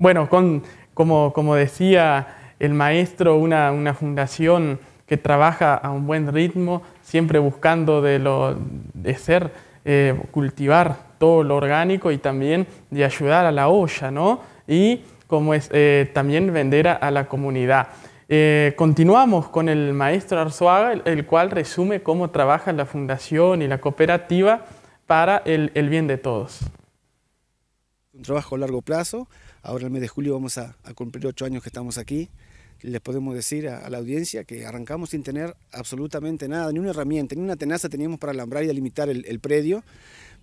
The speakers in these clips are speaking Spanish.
Bueno, como, decía el maestro, una, fundación que trabaja a un buen ritmo, siempre buscando de, lo, de ser, eh, cultivar todo lo orgánico y también de ayudar a la olla, ¿no? Y como es, eh, también vender a, la comunidad. Eh, continuamos con el maestro Arzuaga, el, cual resume cómo trabaja la fundación y la cooperativa para el bien de todos trabajo a largo plazo. Ahora el mes de julio vamos a, cumplir ocho años que estamos aquí. Les podemos decir a, la audiencia que arrancamos sin tener absolutamente nada, ni una herramienta, ni una tenaza teníamos para alambrar y delimitar el, predio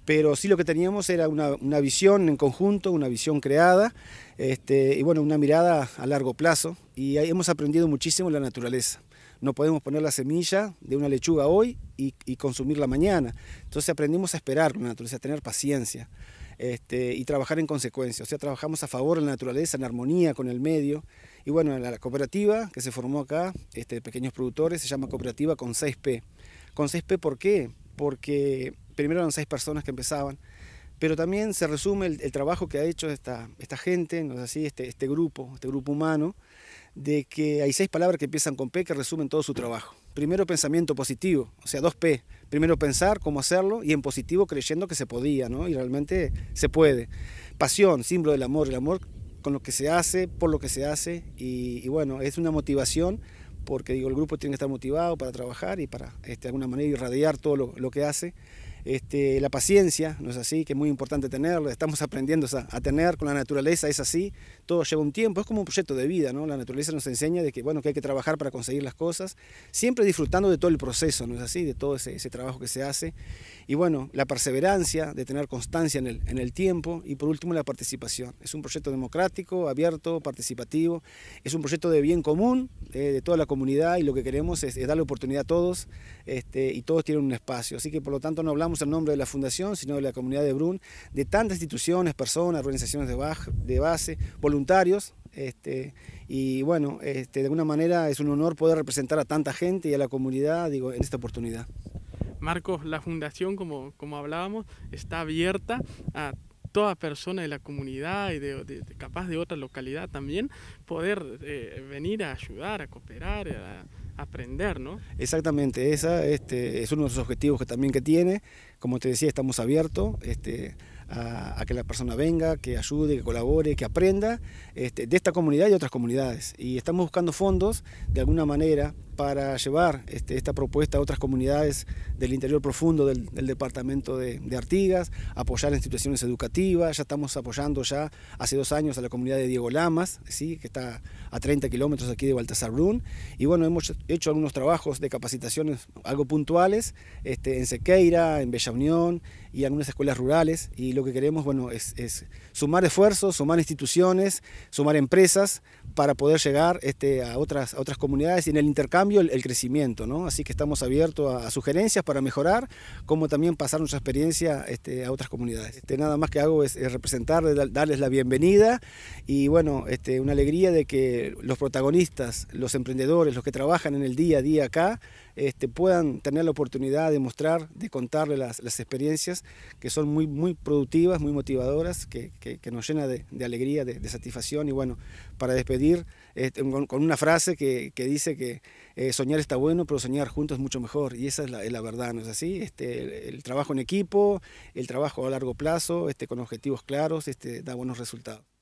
pero sí lo que teníamos era una, visión en conjunto, una visión creada, este, y bueno, una mirada a largo plazo, y hemos aprendido muchísimo la naturaleza. No podemos poner la semilla de una lechuga hoy y, y consumirla mañana. Entonces aprendimos a esperar la naturaleza, a tener paciencia. Este, y trabajar en consecuencia. O sea, trabajamos a favor de la naturaleza, en armonía con el medio. Y bueno, la cooperativa que se formó acá, este, pequeños productores, se llama Cooperativa con 6P. ¿Con 6P por qué? Porque primero eran seis personas que empezaban, pero también se resume el, trabajo que ha hecho esta, gente, ¿no así? Este, este grupo, este grupo humano, de que hay seis palabras que empiezan con P que resumen todo su trabajo primero pensamiento positivo, o sea, dos p Primero pensar cómo hacerlo y en positivo creyendo que se podía, ¿no? Y realmente se puede. Pasión, símbolo del amor, el amor con lo que se hace, por lo que se hace y, bueno, es una motivación porque digo, el grupo tiene que estar motivado para trabajar y para este, de alguna manera irradiar todo lo, que hace. Este, la paciencia, ¿no es así? Que es muy importante tenerlo estamos aprendiendo a tener con la naturaleza, es así, todo lleva un tiempo, es como un proyecto de vida, ¿no? La naturaleza nos enseña de que, bueno, que hay que trabajar para conseguir las cosas, siempre disfrutando de todo el proceso, ¿no es así? De todo ese, trabajo que se hace. Y bueno, la perseverancia, de tener constancia en el, en el tiempo y por último la participación. Es un proyecto democrático, abierto, participativo, es un proyecto de bien común eh, de toda la comunidad y lo que queremos es, dar darle oportunidad a todos este, y todos tienen un espacio. Así que por lo tanto no hablamos en nombre de la Fundación, sino de la comunidad de Brun, de tantas instituciones, personas, organizaciones de, base, de base, voluntarios, voluntarios. Este, y bueno, este, de alguna manera es un honor poder representar a tanta gente y a la comunidad digo, en esta oportunidad. Marcos, la fundación, como, como hablábamos, está abierta a toda persona de la comunidad y de, capaz de otra localidad también, poder eh, venir a ayudar, a cooperar, a, aprender, ¿no? Exactamente, esa este, es uno de los objetivos que también que tiene. Como te decía, estamos abiertos. Este, a, que la persona venga, que ayude, que colabore, que aprenda este, de esta comunidad y otras comunidades. Y estamos buscando fondos de alguna manera para llevar este, esta propuesta a otras comunidades del interior profundo del, departamento de, Artigas, apoyar instituciones educativas, ya estamos apoyando ya hace dos años a la comunidad de Diego Lamas, ¿sí? que está a 30 kilómetros aquí de Baltasar Brun, y bueno, hemos hecho algunos trabajos de capacitaciones algo puntuales este, en Sequeira, en Bella Unión y algunas escuelas rurales, y lo que queremos bueno, es, sumar esfuerzos, sumar instituciones, sumar empresas para poder llegar este, a, otras, a otras comunidades y en el intercambio el, crecimiento, ¿no? Así que estamos abiertos a, sugerencias para mejorar, como también pasar nuestra experiencia este, a otras comunidades. Este, nada más que hago es, representarles, darles la bienvenida y bueno, este, una alegría de que los protagonistas, los emprendedores, los que trabajan en el día a día acá, este, puedan tener la oportunidad de mostrar, de contarles las, experiencias que son muy, muy productivas, muy motivadoras, que, nos llena de, alegría, de, satisfacción. Y bueno, para despedir este, con, una frase que, dice que eh, soñar está bueno, pero soñar juntos es mucho mejor. Y esa es la, verdad, ¿no es así? Este, el, el, trabajo en equipo, el trabajo a largo plazo, este, con objetivos claros, este, da buenos resultados.